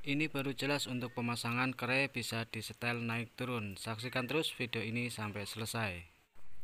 Ini baru jelas untuk pemasangan kere bisa disetel naik turun. Saksikan terus video ini sampai selesai.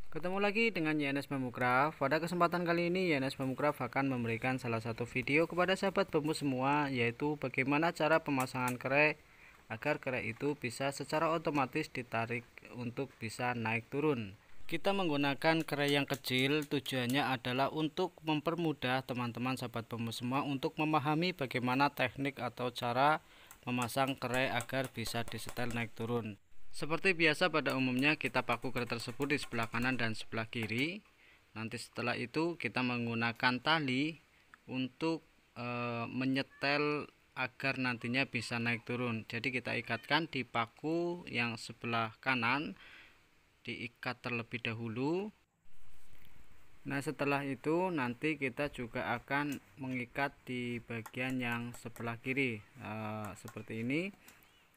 Ketemu lagi dengan YNS Pemukhraf. Pada kesempatan kali ini YNS Pemukhraf akan memberikan salah satu video kepada sahabat bambu semua yaitu bagaimana cara pemasangan kere agar kere itu bisa secara otomatis ditarik untuk bisa naik turun. Kita menggunakan kerai yang kecil tujuannya adalah untuk mempermudah teman-teman sahabat bambu semua untuk memahami bagaimana teknik atau cara memasang kerai agar bisa disetel naik turun. Seperti biasa pada umumnya kita paku kerai tersebut di sebelah kanan dan sebelah kiri. Nanti setelah itu kita menggunakan tali untuk e, menyetel agar nantinya bisa naik turun. Jadi kita ikatkan di paku yang sebelah kanan diikat terlebih dahulu nah setelah itu nanti kita juga akan mengikat di bagian yang sebelah kiri e, seperti ini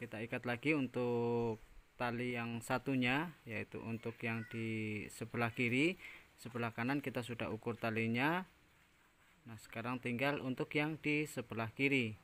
kita ikat lagi untuk tali yang satunya yaitu untuk yang di sebelah kiri sebelah kanan kita sudah ukur talinya nah sekarang tinggal untuk yang di sebelah kiri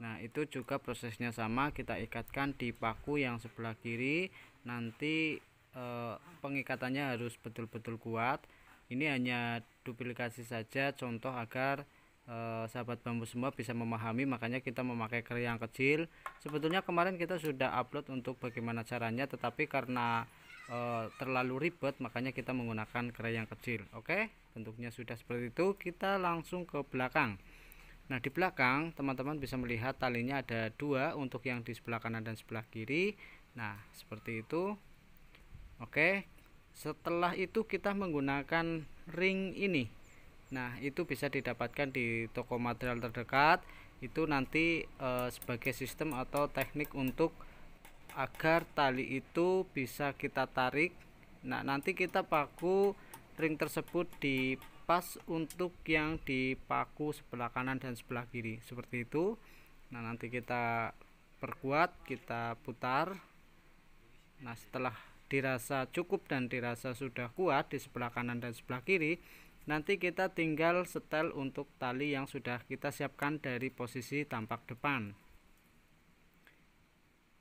Nah, itu juga prosesnya sama, kita ikatkan di paku yang sebelah kiri. Nanti Eh, pengikatannya harus betul-betul kuat ini hanya duplikasi saja contoh agar eh, sahabat bambu semua bisa memahami makanya kita memakai karya yang kecil sebetulnya kemarin kita sudah upload untuk bagaimana caranya tetapi karena eh, terlalu ribet makanya kita menggunakan karya yang kecil oke bentuknya sudah seperti itu kita langsung ke belakang Nah di belakang teman-teman bisa melihat talinya ada dua untuk yang di sebelah kanan dan sebelah kiri Nah seperti itu Oke. Setelah itu kita menggunakan ring ini. Nah, itu bisa didapatkan di toko material terdekat. Itu nanti e, sebagai sistem atau teknik untuk agar tali itu bisa kita tarik. Nah, nanti kita paku ring tersebut di pas untuk yang dipaku sebelah kanan dan sebelah kiri seperti itu nah nanti kita perkuat kita putar nah setelah dirasa cukup dan dirasa sudah kuat di sebelah kanan dan sebelah kiri nanti kita tinggal setel untuk tali yang sudah kita siapkan dari posisi tampak depan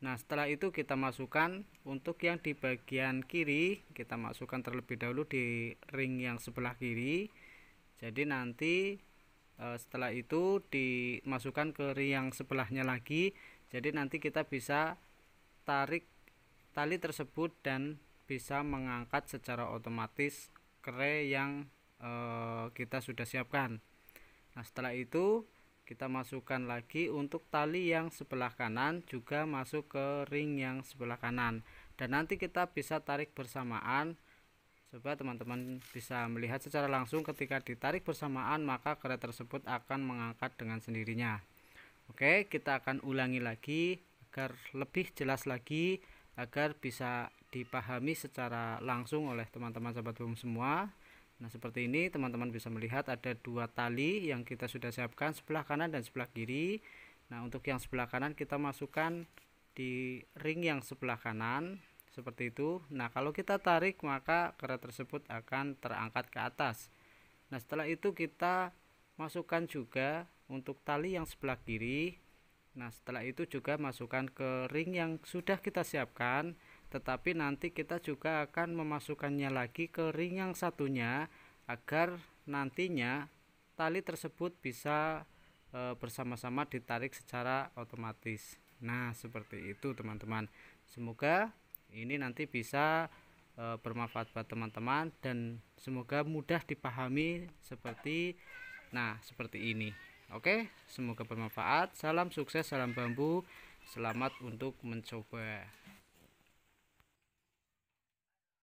nah setelah itu kita masukkan untuk yang di bagian kiri kita masukkan terlebih dahulu di ring yang sebelah kiri jadi nanti e, setelah itu dimasukkan ke ring yang sebelahnya lagi jadi nanti kita bisa tarik tali tersebut dan bisa mengangkat secara otomatis kere yang e, kita sudah siapkan nah setelah itu kita masukkan lagi untuk tali yang sebelah kanan juga masuk ke ring yang sebelah kanan dan nanti kita bisa tarik bersamaan Coba teman-teman bisa melihat secara langsung ketika ditarik bersamaan maka kere tersebut akan mengangkat dengan sendirinya. Oke, kita akan ulangi lagi agar lebih jelas lagi agar bisa dipahami secara langsung oleh teman-teman sahabat bom semua nah seperti ini teman-teman bisa melihat ada dua tali yang kita sudah siapkan sebelah kanan dan sebelah kiri nah untuk yang sebelah kanan kita masukkan di ring yang sebelah kanan seperti itu nah kalau kita tarik maka kera tersebut akan terangkat ke atas nah setelah itu kita masukkan juga untuk tali yang sebelah kiri Nah setelah itu juga masukkan ke ring yang sudah kita siapkan Tetapi nanti kita juga akan memasukkannya lagi ke ring yang satunya Agar nantinya tali tersebut bisa e, bersama-sama ditarik secara otomatis Nah seperti itu teman-teman Semoga ini nanti bisa e, bermanfaat buat teman-teman Dan semoga mudah dipahami seperti Nah seperti ini Oke, semoga bermanfaat. Salam sukses, salam bambu. Selamat untuk mencoba.